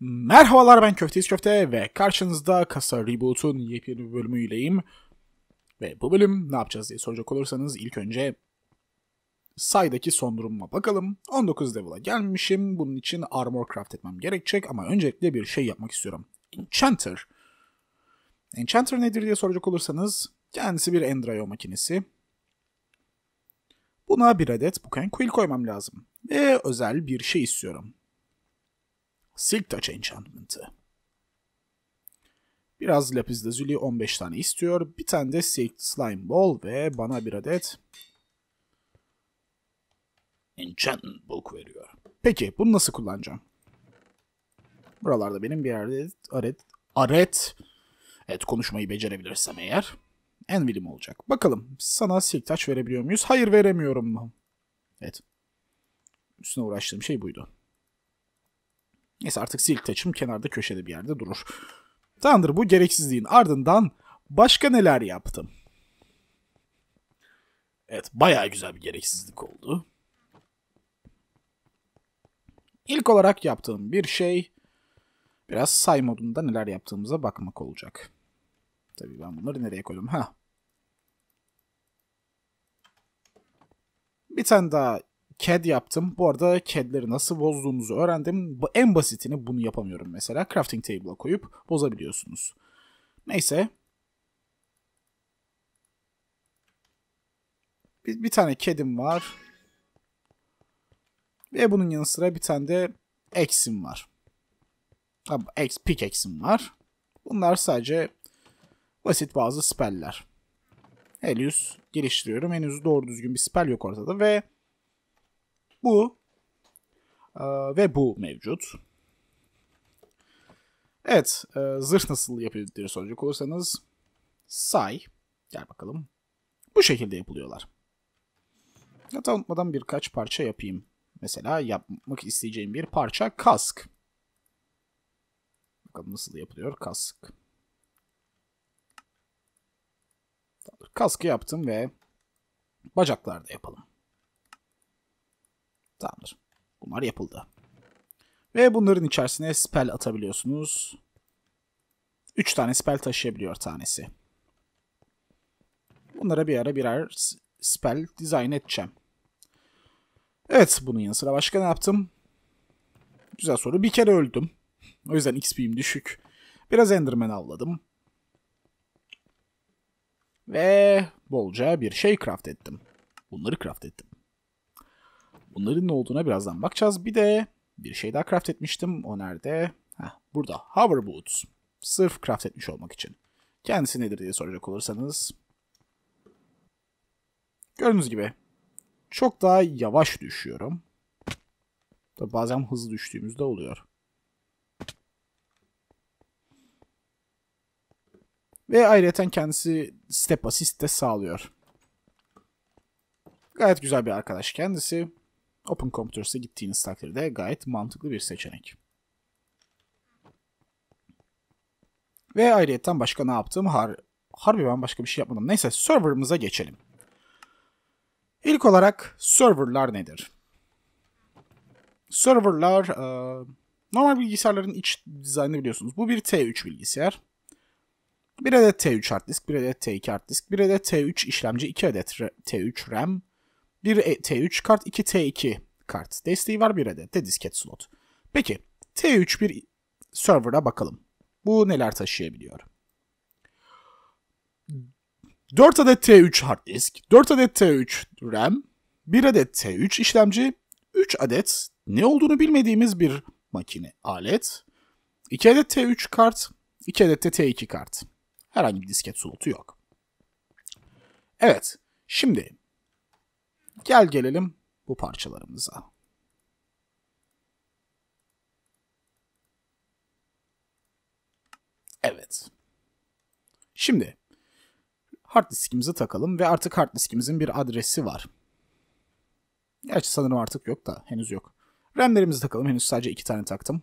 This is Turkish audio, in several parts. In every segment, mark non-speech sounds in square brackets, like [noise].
Merhabalar ben Köfteyiz Köfte ve karşınızda Kasa Reboot'un yepyeni bir bölümüyleyim. Ve bu bölüm ne yapacağız diye soracak olursanız ilk önce saydaki son durumuma bakalım. 19 level'a gelmişim. Bunun için armor craft etmem gerekecek ama öncelikle bir şey yapmak istiyorum. Enchanter. Enchanter nedir diye soracak olursanız kendisi bir Endrayo makinesi. Buna bir adet Buken Quill koymam lazım. Ve özel bir şey istiyorum. Silk Touch Enchantment'ı. Biraz Lapis Lazuli 15 tane istiyor. Bir tane de Silk Slime Ball ve bana bir adet Enchantment Book veriyor. Peki bunu nasıl kullanacağım? Buralarda benim bir yerde aret, aret, evet konuşmayı becerebilirsem eğer Envil'im olacak. Bakalım sana Silk Touch verebiliyor muyuz? Hayır veremiyorum. Evet. Üstüne uğraştığım şey buydu. Neyse artık silk taçım kenarda köşede bir yerde durur. Tamamdır bu gereksizliğin ardından başka neler yaptım? Evet bayağı güzel bir gereksizlik oldu. İlk olarak yaptığım bir şey biraz say modunda neler yaptığımıza bakmak olacak. Tabii ben bunları nereye koydum? Ha. Bir tane daha CAD yaptım. Bu arada CAD'leri nasıl bozduğunuzu öğrendim. Bu En basitini bunu yapamıyorum mesela. Crafting table'a koyup bozabiliyorsunuz. Neyse. Bir, bir tane CAD'im var. Ve bunun yanı sıra bir tane de X'im var. X, pickaxe'im var. Bunlar sadece basit bazı speller. Helios geliştiriyorum. Henüz doğru düzgün bir spell yok ortada ve bu e, ve bu mevcut. Evet, e, zırh nasıl yapıldığı soracak olursanız say, gel bakalım. Bu şekilde yapılıyorlar. Hatta unutmadan birkaç parça yapayım. Mesela yapmak isteyeceğim bir parça kask. Bakalım nasıl yapılıyor kask. Kaskı yaptım ve bacaklarda yapalım. Tamamdır. Bunlar yapıldı. Ve bunların içerisine spell atabiliyorsunuz. 3 tane spell taşıyabiliyor tanesi. Bunlara bir ara birer spell dizayn edeceğim. Evet bunun yanı sıra başka ne yaptım? Güzel soru. Bir kere öldüm. O yüzden XP'im düşük. Biraz Enderman avladım. Ve bolca bir şey craft ettim. Bunları craft ettim. Bunların ne olduğuna birazdan bakacağız. Bir de bir şey daha craft etmiştim. O nerede? Heh, burada. Hover Boots. Sırf craft etmiş olmak için. Kendisi nedir diye soracak olursanız. Gördüğünüz gibi çok daha yavaş düşüyorum. Tabii bazen hızlı düştüğümüzde oluyor. Ve ayrıca kendisi step assist de sağlıyor. Gayet güzel bir arkadaş kendisi. Open Computers'a gittiğiniz takdirde gayet mantıklı bir seçenek. Ve ayrıyetten başka ne yaptım? Har Harbi ben başka bir şey yapmadım. Neyse server'ımıza geçelim. İlk olarak server'lar nedir? Server'lar e, normal bilgisayarların iç dizaynı biliyorsunuz. Bu bir T3 bilgisayar. Bir adet T3 hard disk, bir adet T2 hard disk, bir adet T3 işlemci, iki adet T3 RAM, bir e, T3 kart, iki T2 kart desteği var bir adet de disket slot. Peki T3 bir server'a bakalım. Bu neler taşıyabiliyor? 4 adet T3 hard disk, 4 adet T3 RAM, 1 adet T3 işlemci, 3 adet ne olduğunu bilmediğimiz bir makine, alet, 2 adet T3 kart, 2 adet de T2 kart. Herhangi bir disket slotu yok. Evet, şimdi Gel gelelim bu parçalarımıza. Evet. Şimdi hard diskimizi takalım ve artık hard diskimizin bir adresi var. Gerçi sanırım artık yok da henüz yok. RAM'lerimizi takalım. Henüz sadece iki tane taktım.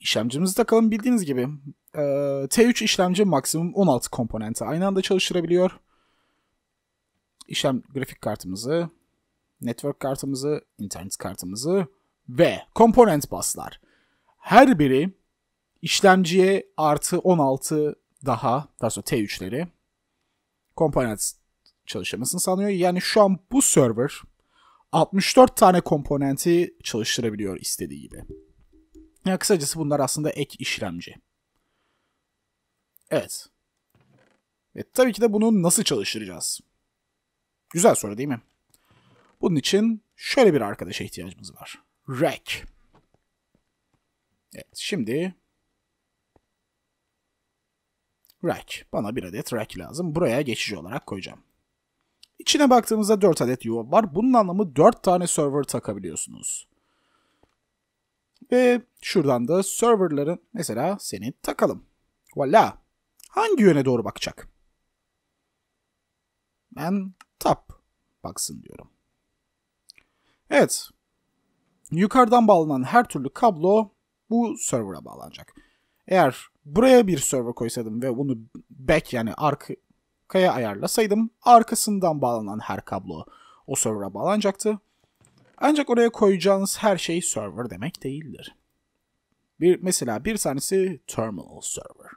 İşlemcimizi takalım. Bildiğiniz gibi T3 işlemci maksimum 16 komponente aynı anda çalıştırabiliyor işlem grafik kartımızı, network kartımızı, internet kartımızı ve komponent baslar. Her biri işlemciye artı 16 daha, daha sonra T3'leri komponent çalışmasını sanıyor. Yani şu an bu server 64 tane komponenti çalıştırabiliyor istediği gibi. Yani kısacası bunlar aslında ek işlemci. Evet. Ve tabii ki de bunu nasıl çalıştıracağız? Güzel soru değil mi? Bunun için şöyle bir arkadaşa ihtiyacımız var. Rack. Evet şimdi rack. Bana bir adet rack lazım. Buraya geçici olarak koyacağım. İçine baktığımızda 4 adet yuva var. Bunun anlamı 4 tane server takabiliyorsunuz. Ve şuradan da serverların mesela seni takalım. Valla. Hangi yöne doğru bakacak? Ben tap baksın diyorum. Evet. Yukarıdan bağlanan her türlü kablo bu server'a bağlanacak. Eğer buraya bir server koysaydım ve bunu back yani arkaya ayarlasaydım arkasından bağlanan her kablo o server'a bağlanacaktı. Ancak oraya koyacağınız her şey server demek değildir. Bir, mesela bir tanesi terminal server.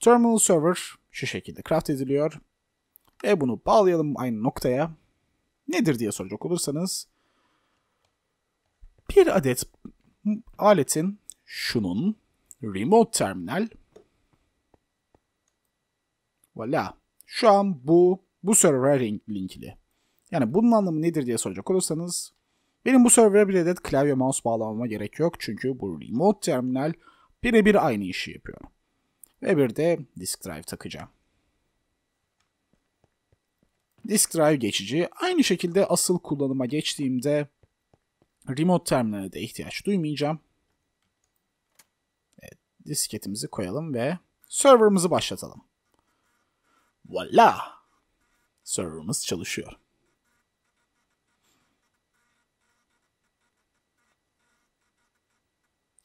Terminal server şu şekilde craft ediliyor. E bunu bağlayalım aynı noktaya. Nedir diye soracak olursanız bir adet aletin şunun remote terminal Voilà. Şu an bu bu server'a linkli. Yani bunun anlamı nedir diye soracak olursanız benim bu server'a bir adet klavye mouse bağlamama gerek yok. Çünkü bu remote terminal birebir aynı işi yapıyor. Ve bir de disk drive takacağım. Disk drive geçici. Aynı şekilde asıl kullanıma geçtiğimde remote terminale de ihtiyaç duymayacağım. Evet, disketimizi koyalım ve serverımızı başlatalım. Voila! Serverımız çalışıyor.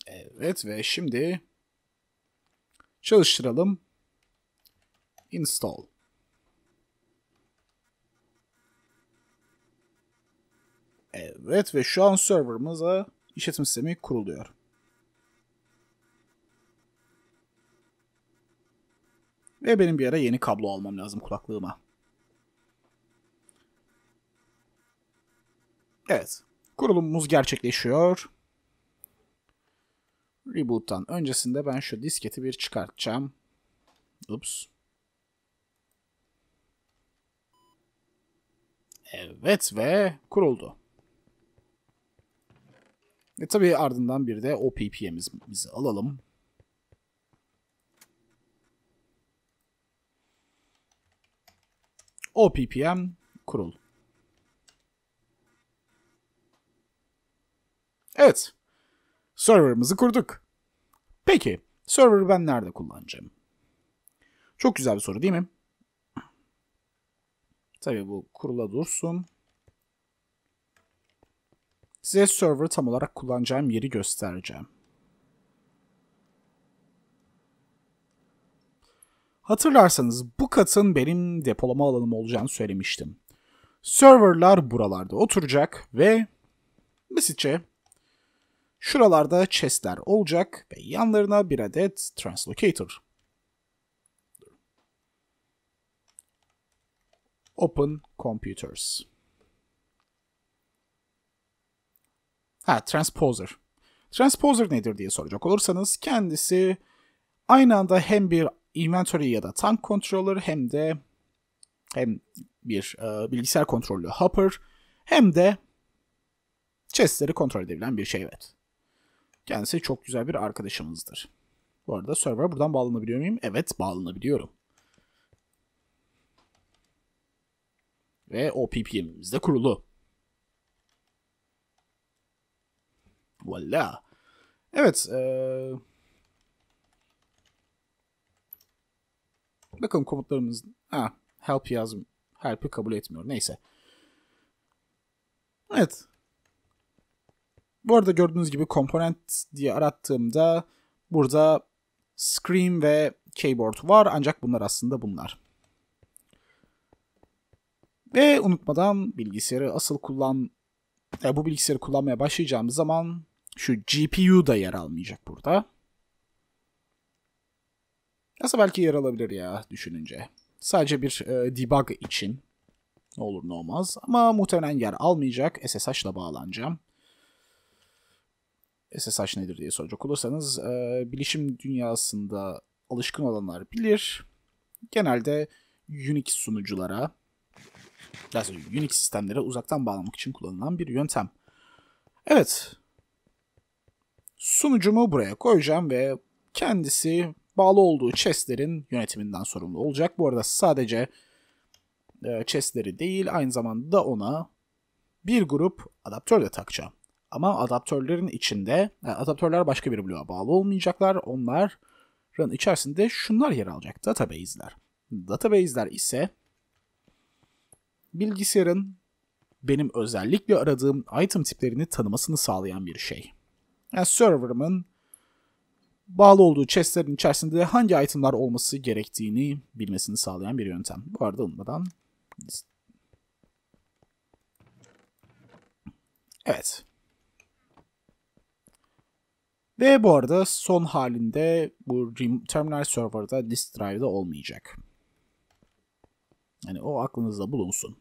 Evet ve şimdi çalıştıralım. Install. Evet ve şu an serverımıza işletim sistemi kuruluyor. Ve benim bir ara yeni kablo almam lazım kulaklığıma. Evet. Kurulumumuz gerçekleşiyor. Reboot'tan öncesinde ben şu disketi bir çıkartacağım. Ups. Evet ve kuruldu. E tabi ardından bir de OPP'mizi alalım. OPPM kurul. Evet. Server'ımızı kurduk. Peki, server'ı ben nerede kullanacağım? Çok güzel bir soru değil mi? Tabii bu kurula dursun. Size server tam olarak kullanacağım yeri göstereceğim. Hatırlarsanız bu katın benim depolama alanım olacağını söylemiştim. Serverlar buralarda oturacak ve basitçe şuralarda chestler olacak ve yanlarına bir adet translocator. Open computers. Ha transposer. Transposer nedir diye soracak olursanız kendisi aynı anda hem bir inventory ya da tank controller hem de hem bir e, bilgisayar kontrollü hopper hem de chestleri kontrol edebilen bir şey evet. Kendisi çok güzel bir arkadaşımızdır. Bu arada server buradan bağlanabiliyor muyum? Evet bağlanabiliyorum. Ve OPP'imiz de kurulu. Voilà. Evet. Ee... Bakalım komutlarımız... Ha, help yazım. Help'i kabul etmiyor. Neyse. Evet. Bu arada gördüğünüz gibi komponent diye arattığımda burada Scream ve Keyboard var ancak bunlar aslında bunlar. Ve unutmadan bilgisayarı asıl kullan... E, bu bilgisayarı kullanmaya başlayacağımız zaman şu GPU da yer almayacak burada. Aslında belki yer alabilir ya düşününce. Sadece bir e, debug için ne olur ne olmaz. Ama muhtemelen yer almayacak. SSH ile bağlanacağım. SSH nedir diye soracak olursanız e, bilişim dünyasında alışkın olanlar bilir. Genelde Unix sunuculara Unix sistemlere uzaktan bağlamak için kullanılan bir yöntem. Evet, sunucumu buraya koyacağım ve kendisi bağlı olduğu chestlerin yönetiminden sorumlu olacak. Bu arada sadece e, chestleri değil aynı zamanda ona bir grup adaptör de takacağım. Ama adaptörlerin içinde, yani e, adaptörler başka bir bloğa bağlı olmayacaklar. Onların içerisinde şunlar yer alacak. Database'ler. Database'ler ise bilgisayarın benim özellikle aradığım item tiplerini tanımasını sağlayan bir şey. Yani server'ımın bağlı olduğu chestlerin içerisinde hangi itemlar olması gerektiğini bilmesini sağlayan bir yöntem. Bu arada unutmadan Evet. Ve bu arada son halinde bu terminal serverda disk drive'da olmayacak. Yani o aklınızda bulunsun.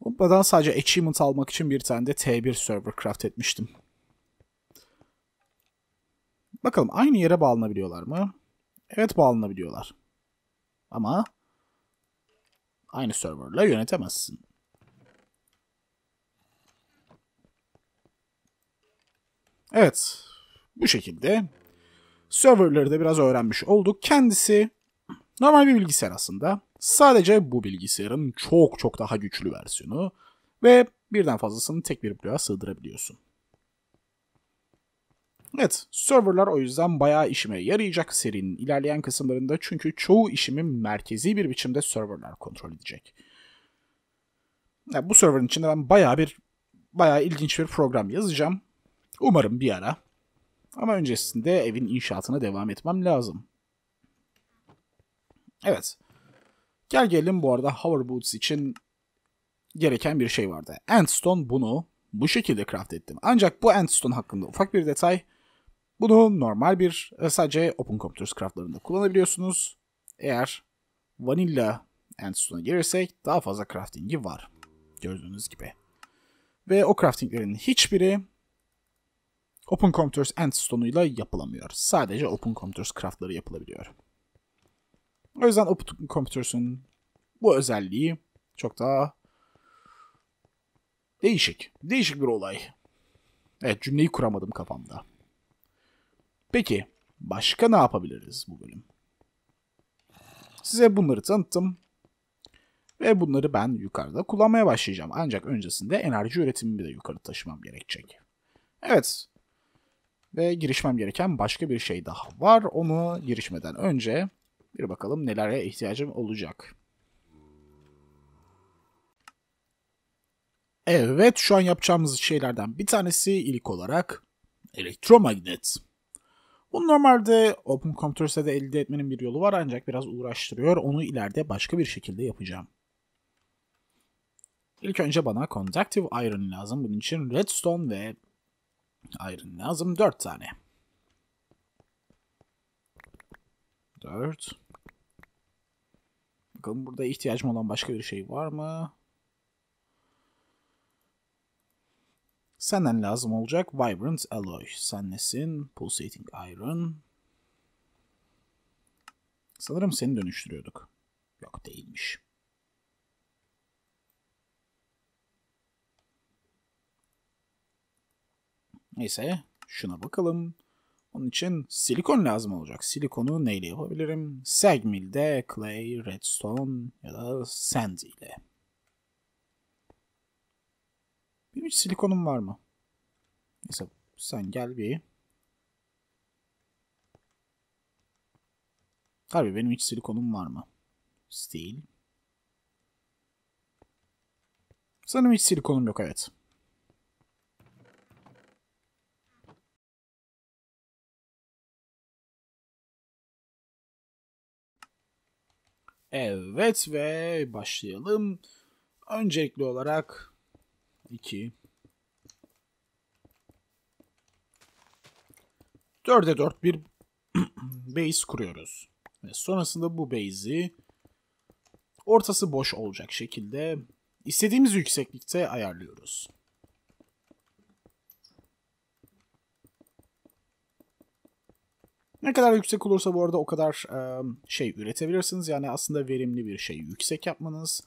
Unutmadan sadece achievement almak için bir tane de T1 server craft etmiştim. Bakalım aynı yere bağlanabiliyorlar mı? Evet bağlanabiliyorlar. Ama aynı serverla yönetemezsin. Evet. Bu şekilde serverları da biraz öğrenmiş olduk. Kendisi normal bir bilgisayar aslında. Sadece bu bilgisayarın çok çok daha güçlü versiyonu ve birden fazlasını tek bir bloğa sığdırabiliyorsun. Evet, serverlar o yüzden bayağı işime yarayacak serinin ilerleyen kısımlarında çünkü çoğu işimin merkezi bir biçimde serverlar kontrol edecek. Yani bu serverin içinde ben bayağı bir bayağı ilginç bir program yazacağım. Umarım bir ara. Ama öncesinde evin inşaatına devam etmem lazım. Evet. Gel gelelim bu arada Hover Boots için gereken bir şey vardı. Endstone bunu bu şekilde craft ettim. Ancak bu Endstone hakkında ufak bir detay. Bunu normal bir e, sadece Open Computers craftlarında kullanabiliyorsunuz. Eğer Vanilla Endstone girersek daha fazla crafting'i var. Gördüğünüz gibi. Ve o craftinglerin hiçbiri Open Computers Endstone'uyla yapılamıyor. Sadece Open Computers craftları yapılabiliyor. O yüzden Open Computers'un bu özelliği çok daha değişik. Değişik bir olay. Evet cümleyi kuramadım kafamda. Peki başka ne yapabiliriz bu bölüm? Size bunları tanıttım. Ve bunları ben yukarıda kullanmaya başlayacağım. Ancak öncesinde enerji üretimimi de yukarı taşımam gerekecek. Evet. Ve girişmem gereken başka bir şey daha var. Onu girişmeden önce bir bakalım nelere ihtiyacım olacak. Evet şu an yapacağımız şeylerden bir tanesi ilk olarak elektromagnet. Bunu normalde Open Computers'e de elde etmenin bir yolu var ancak biraz uğraştırıyor. Onu ileride başka bir şekilde yapacağım. İlk önce bana Conductive Iron lazım. Bunun için Redstone ve Iron lazım. 4 tane. 4. Bakalım burada ihtiyacım olan başka bir şey var mı? Senden lazım olacak Vibrant Alloy. Sen nesin? Pulsating Iron. Sanırım seni dönüştürüyorduk. Yok değilmiş. Neyse şuna bakalım. Onun için silikon lazım olacak. Silikonu neyle yapabilirim? Segmil'de, clay, redstone ya da sand ile. Hiç silikonum var mı? Neyse sen gel bir. Harbi benim hiç silikonum var mı? Steel. Sanırım hiç silikonum yok evet. Evet ve başlayalım. Öncelikli olarak 2 4'e 4 bir [clears throat] base kuruyoruz. Ve sonrasında bu base'i ortası boş olacak şekilde istediğimiz yükseklikte ayarlıyoruz. Ne kadar yüksek olursa bu arada o kadar şey üretebilirsiniz. Yani aslında verimli bir şey yüksek yapmanız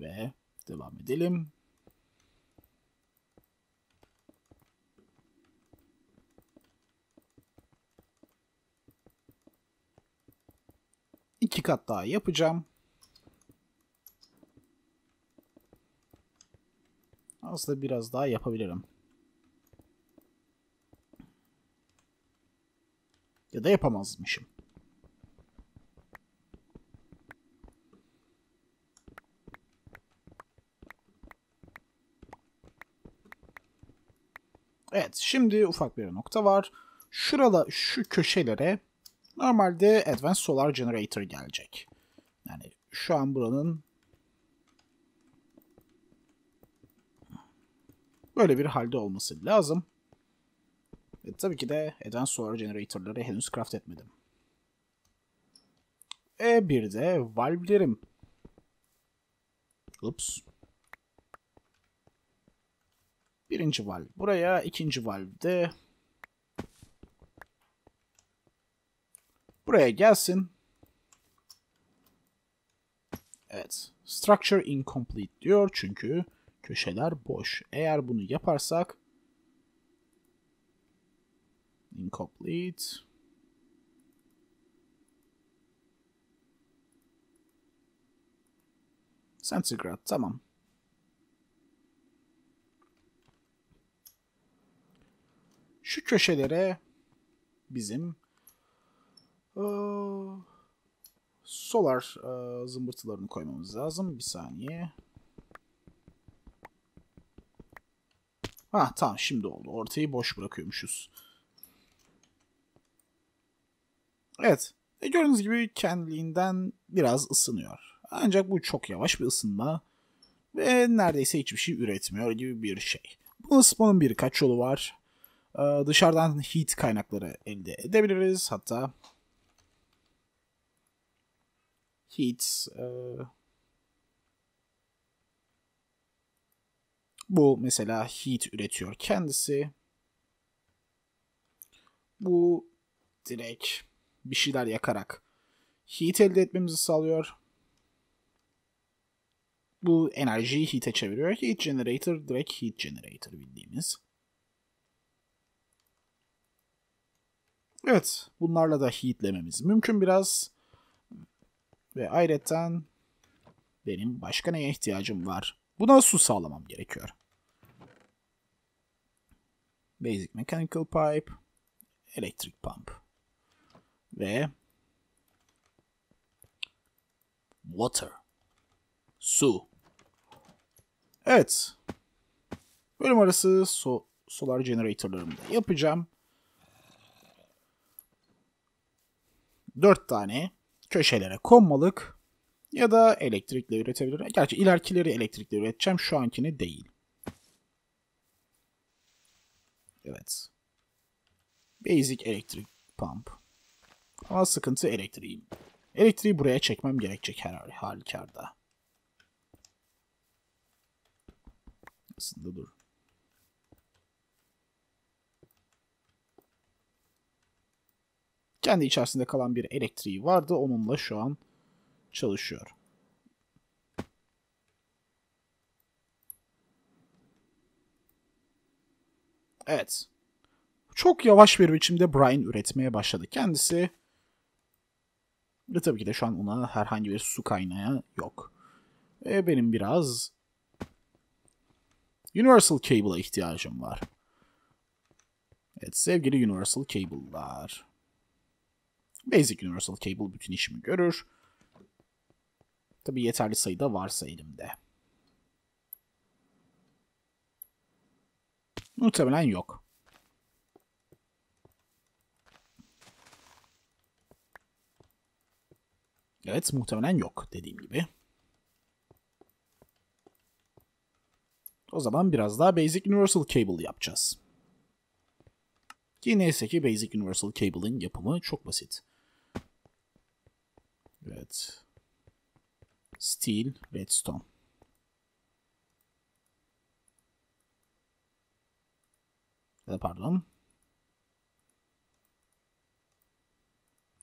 ve devam edelim. İki kat daha yapacağım. Aslında biraz daha yapabilirim. Ya da yapamazmışım. Evet şimdi ufak bir nokta var. Şurada şu köşelere normalde Advanced Solar Generator gelecek. Yani şu an buranın böyle bir halde olması lazım. E, tabii ki de Advanced Solar Generator'ları henüz craft etmedim. E bir de valvlerim. Ups. Birinci val buraya, ikinci val de buraya gelsin. Evet. Structure incomplete diyor çünkü köşeler boş. Eğer bunu yaparsak incomplete centigrade tamam. Şu köşelere bizim ee, solar e, zımbırtılarını koymamız lazım. Bir saniye. Ha tamam şimdi oldu. Ortayı boş bırakıyormuşuz. Evet. E, gördüğünüz gibi kendiliğinden biraz ısınıyor. Ancak bu çok yavaş bir ısınma ve neredeyse hiçbir şey üretmiyor gibi bir şey. Bu ısınmanın birkaç yolu var. Ee, dışarıdan heat kaynakları elde edebiliriz. Hatta heat e, bu mesela heat üretiyor kendisi. Bu direkt bir şeyler yakarak heat elde etmemizi sağlıyor. Bu enerjiyi heat'e çeviriyor. Heat generator direkt heat generator bildiğimiz. Evet bunlarla da heatlememiz mümkün biraz. Ve ayrıca benim başka neye ihtiyacım var? Buna su sağlamam gerekiyor. Basic Mechanical Pipe, Electric Pump ve Water. Su. Evet. Bölüm arası so solar generatorlarımı da yapacağım. 4 tane köşelere konmalık ya da elektrikle üretebilirim. Gerçi ilerkileri elektrikle üreteceğim. Şu ankini değil. Evet. Basic elektrik pump. Ama sıkıntı elektriğim. Elektriği buraya çekmem gerekecek her halükarda. Aslında dur. Kendi içerisinde kalan bir elektriği vardı. Onunla şu an çalışıyor. Evet. Çok yavaş bir biçimde Brian üretmeye başladı. Kendisi ve tabii ki de şu an ona herhangi bir su kaynağı yok. Ve benim biraz Universal Cable'a ihtiyacım var. Evet sevgili Universal Cable'lar. Basic Universal Cable bütün işimi görür. Tabii yeterli sayıda varsa elimde. Muhtemelen yok. Evet muhtemelen yok dediğim gibi. O zaman biraz daha Basic Universal Cable yapacağız. Ki neyse ki Basic Universal Cable'ın yapımı çok basit. Evet. Steel, redstone. Pardon.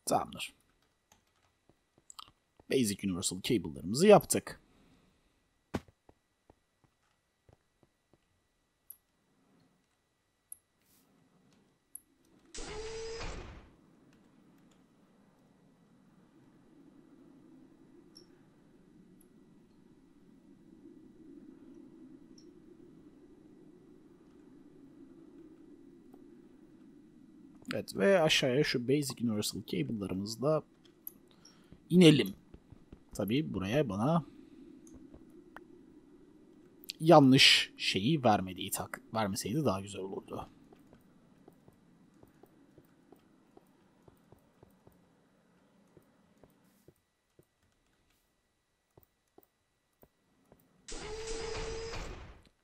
Tamamdır. Basic Universal Cable'larımızı yaptık. Evet ve aşağıya şu Basic Universal Cable'larımızla inelim. Tabii buraya bana yanlış şeyi vermediği tak vermeseydi daha güzel olurdu.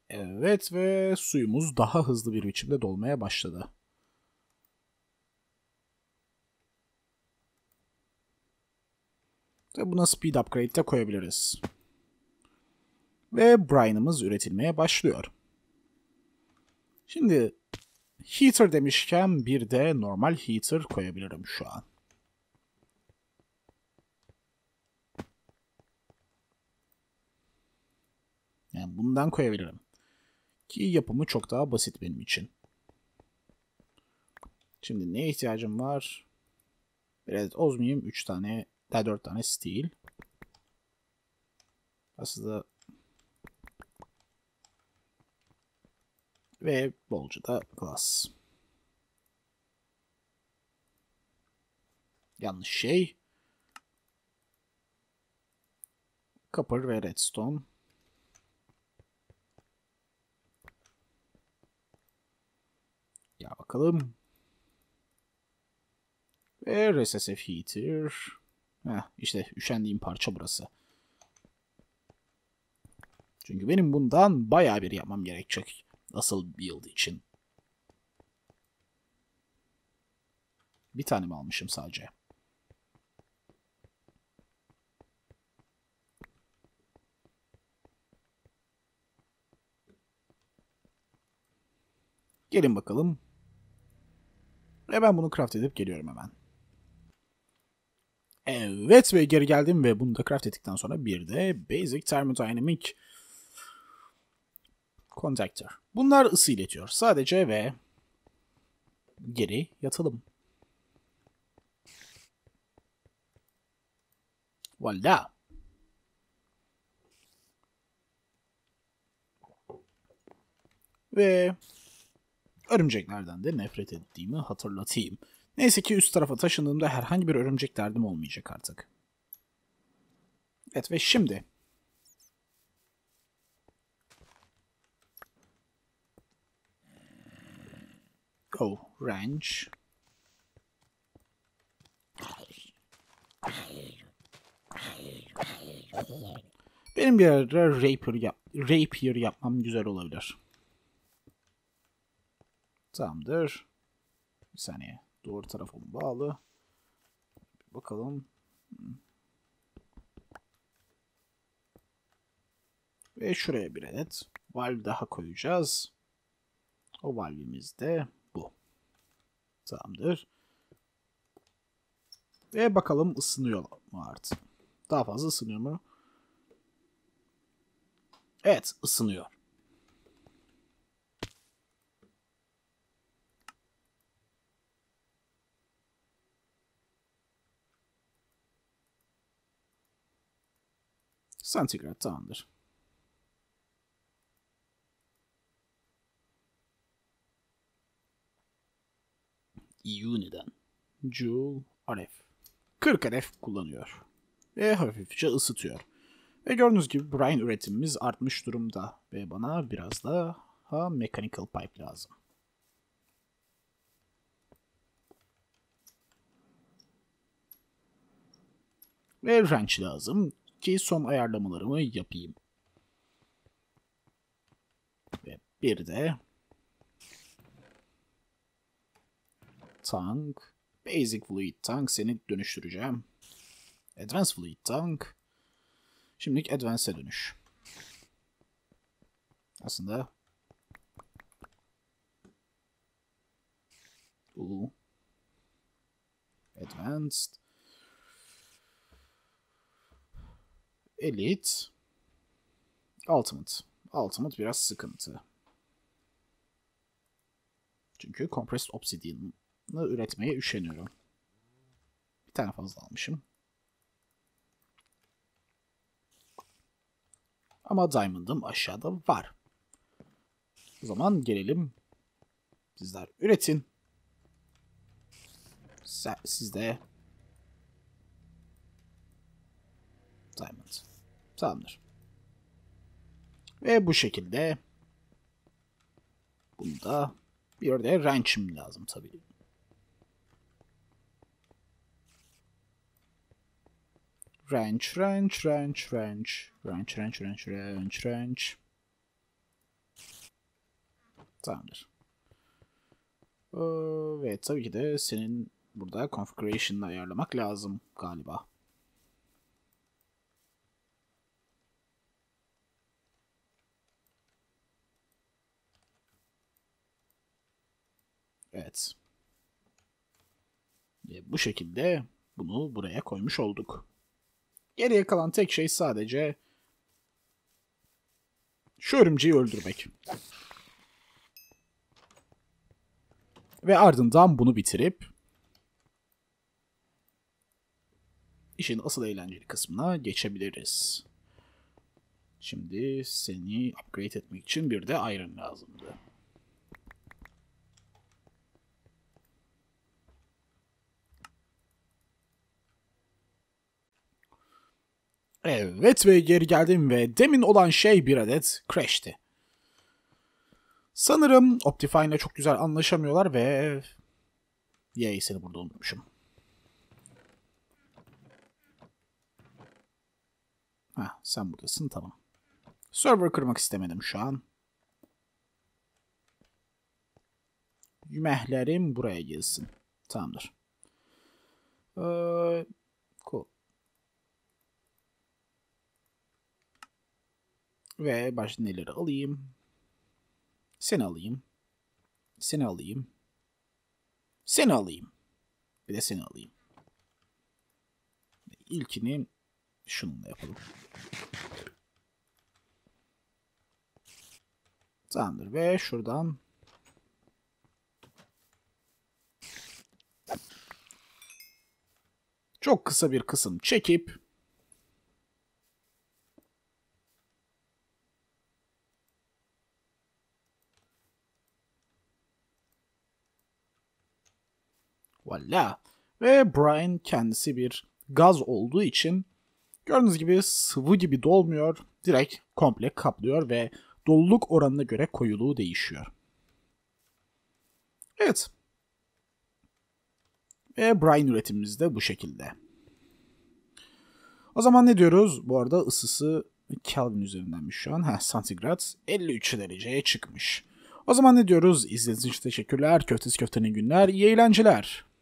Evet ve suyumuz daha hızlı bir biçimde dolmaya başladı. ve buna speed upgrade de koyabiliriz. Ve Brianımız üretilmeye başlıyor. Şimdi heater demişken bir de normal heater koyabilirim şu an. Yani bundan koyabilirim. Ki yapımı çok daha basit benim için. Şimdi neye ihtiyacım var? Biraz ozmayayım. 3 tane Hatta 4 tane steel. Aslında ve bolca da glass. Yanlış şey. Copper ve redstone. Ya bakalım. Ve recessive heater. Heh, işte üşendiğim parça burası. Çünkü benim bundan bayağı bir yapmam gerekecek. Asıl build için. Bir tane mi almışım sadece? Gelin bakalım. Ve ben bunu craft edip geliyorum hemen. Evet ve geri geldim ve bunu da craft ettikten sonra bir de Basic Thermodynamic Conductor. Bunlar ısı iletiyor sadece ve geri yatalım. Voilà. Ve örümceklerden de nefret ettiğimi hatırlatayım. Neyse ki üst tarafa taşındığımda herhangi bir örümcek derdim olmayacak artık. Evet ve şimdi Oh, ranch. Benim bir ara rapier, yap rapier yapmam güzel olabilir. Tamamdır. Bir saniye. Doğru tarafım bağlı. Bir bakalım. Ve şuraya bir adet valve daha koyacağız. O valvimiz de bu. Tamamdır. Ve bakalım ısınıyor mu artık. Daha fazla ısınıyor mu? Evet ısınıyor. Santigrat tamamdır. Uni'den. Joule RF. 40 RF kullanıyor. Ve hafifçe ısıtıyor. Ve gördüğünüz gibi Brian üretimimiz artmış durumda. Ve bana biraz daha mechanical pipe lazım. Ve wrench lazım ki son ayarlamalarımı yapayım. Ve bir de tank, basic fluid tank seni dönüştüreceğim. Advanced fluid tank. Şimdilik advance'e dönüş. Aslında Ooh. Advanced Elite. Ultimate. Ultimate biraz sıkıntı. Çünkü Compressed Obsidian'ı üretmeye üşeniyorum. Bir tane fazla almışım. Ama Diamond'ım aşağıda var. O zaman gelelim. Sizler üretin. Sizde de Diamond. Tamamdır. Ve bu şekilde bunda bir de wrench'im lazım tabii. Wrench, wrench, wrench, wrench. Wrench, wrench, wrench, wrench, wrench. Tamamdır. Ee, ve tabii ki de senin burada configuration'ını ayarlamak lazım galiba. Evet. E, bu şekilde bunu buraya koymuş olduk. Geriye kalan tek şey sadece şu örümceği öldürmek. Ve ardından bunu bitirip işin asıl eğlenceli kısmına geçebiliriz. Şimdi seni upgrade etmek için bir de iron lazımdı. Evet ve geri geldim ve demin olan şey bir adet Crash'ti. Sanırım Optifine'la çok güzel anlaşamıyorlar ve... Yay seni burada unutmuşum. Ha sen buradasın tamam. Server kırmak istemedim şu an. Yümehlerim buraya gelsin. Tamamdır. Ee, Ve başta neleri alayım? Seni alayım. Seni alayım. Seni alayım. Bir de seni alayım. İlkini şununla yapalım. Tamamdır ve şuradan çok kısa bir kısım çekip Valla Ve Brian kendisi bir gaz olduğu için gördüğünüz gibi sıvı gibi dolmuyor. Direkt komple kaplıyor ve doluluk oranına göre koyuluğu değişiyor. Evet. Ve Brian üretimimiz de bu şekilde. O zaman ne diyoruz? Bu arada ısısı Kelvin üzerindenmiş şu an. Heh, santigrat 53 dereceye çıkmış. O zaman ne diyoruz? İzlediğiniz için teşekkürler. Köftesi köftenin günler. İyi eğlenceler.